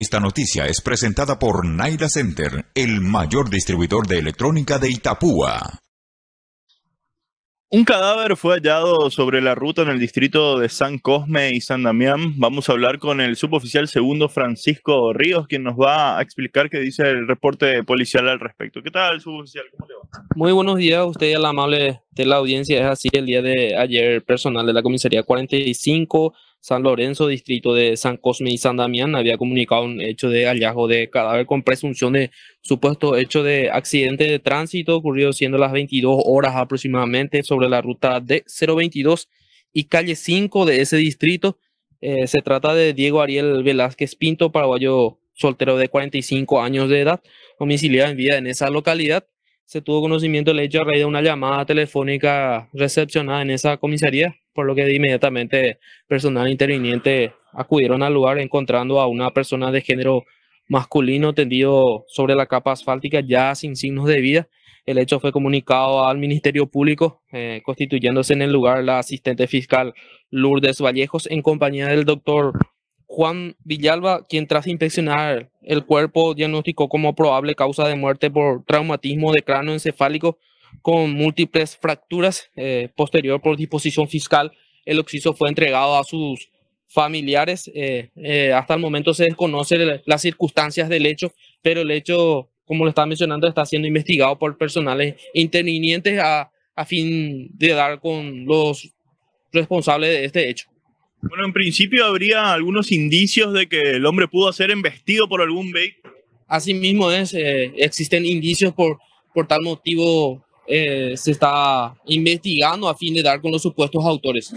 Esta noticia es presentada por Naira Center, el mayor distribuidor de electrónica de Itapúa. Un cadáver fue hallado sobre la ruta en el distrito de San Cosme y San Damián. Vamos a hablar con el suboficial segundo Francisco Ríos, quien nos va a explicar qué dice el reporte policial al respecto. ¿Qué tal, suboficial? ¿Cómo le va? Muy buenos días a usted y la amable de la audiencia. Es así, el día de ayer personal de la comisaría 45 San Lorenzo, distrito de San Cosme y San Damián, había comunicado un hecho de hallazgo de cadáver con presunción de supuesto hecho de accidente de tránsito ocurrido siendo las 22 horas aproximadamente sobre la ruta D022 y calle 5 de ese distrito. Eh, se trata de Diego Ariel Velázquez Pinto, paraguayo soltero de 45 años de edad, domiciliado en vida en esa localidad. Se tuvo conocimiento del hecho a raíz de una llamada telefónica recepcionada en esa comisaría por lo que inmediatamente personal interviniente acudieron al lugar encontrando a una persona de género masculino tendido sobre la capa asfáltica ya sin signos de vida. El hecho fue comunicado al Ministerio Público, eh, constituyéndose en el lugar la asistente fiscal Lourdes Vallejos en compañía del doctor Juan Villalba, quien tras inspeccionar el cuerpo diagnosticó como probable causa de muerte por traumatismo de cráneo encefálico con múltiples fracturas. Eh, posterior por disposición fiscal, el occiso fue entregado a sus familiares. Eh, eh, hasta el momento se desconocen las circunstancias del hecho, pero el hecho, como lo está mencionando, está siendo investigado por personales intervinientes a, a fin de dar con los responsables de este hecho. Bueno, en principio habría algunos indicios de que el hombre pudo ser embestido por algún vehículo. Asimismo es, existen indicios por, por tal motivo eh, se está investigando a fin de dar con los supuestos autores.